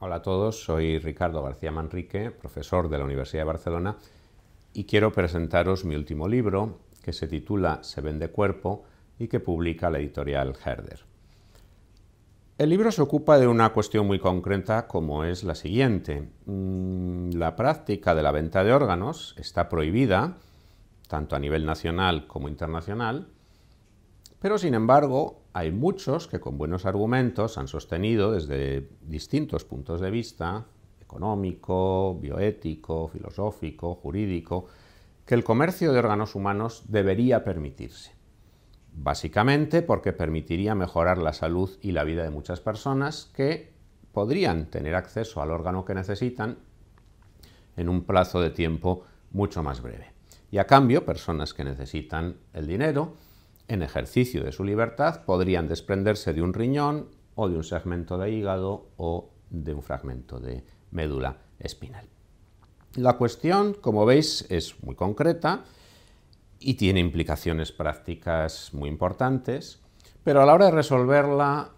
Hola a todos, soy Ricardo García Manrique, profesor de la Universidad de Barcelona, y quiero presentaros mi último libro, que se titula Se vende cuerpo y que publica la editorial Herder. El libro se ocupa de una cuestión muy concreta como es la siguiente. Mm, la práctica de la venta de órganos está prohibida, tanto a nivel nacional como internacional, pero sin embargo hay muchos que con buenos argumentos han sostenido desde distintos puntos de vista, económico, bioético, filosófico, jurídico, que el comercio de órganos humanos debería permitirse. Básicamente porque permitiría mejorar la salud y la vida de muchas personas que podrían tener acceso al órgano que necesitan en un plazo de tiempo mucho más breve. Y a cambio, personas que necesitan el dinero, en ejercicio de su libertad, podrían desprenderse de un riñón o de un segmento de hígado o de un fragmento de médula espinal. La cuestión, como veis, es muy concreta y tiene implicaciones prácticas muy importantes, pero a la hora de resolverla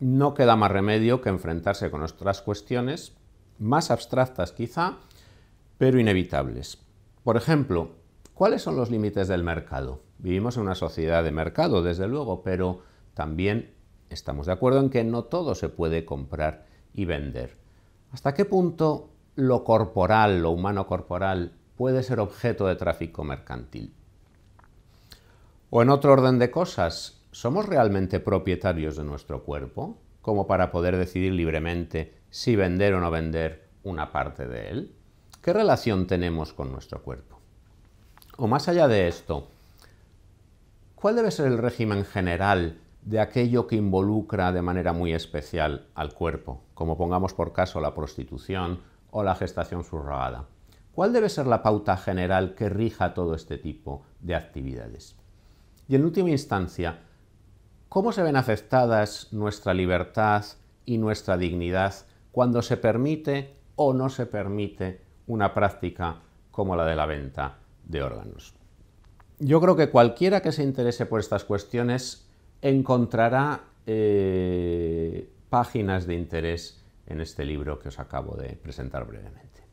no queda más remedio que enfrentarse con otras cuestiones más abstractas quizá, pero inevitables. Por ejemplo, ¿Cuáles son los límites del mercado? Vivimos en una sociedad de mercado, desde luego, pero también estamos de acuerdo en que no todo se puede comprar y vender. ¿Hasta qué punto lo corporal, lo humano corporal, puede ser objeto de tráfico mercantil? O en otro orden de cosas, ¿somos realmente propietarios de nuestro cuerpo como para poder decidir libremente si vender o no vender una parte de él? ¿Qué relación tenemos con nuestro cuerpo? O más allá de esto, ¿cuál debe ser el régimen general de aquello que involucra de manera muy especial al cuerpo, como pongamos por caso la prostitución o la gestación subrogada? ¿Cuál debe ser la pauta general que rija todo este tipo de actividades? Y en última instancia, ¿cómo se ven afectadas nuestra libertad y nuestra dignidad cuando se permite o no se permite una práctica como la de la venta de órganos. Yo creo que cualquiera que se interese por estas cuestiones encontrará eh, páginas de interés en este libro que os acabo de presentar brevemente.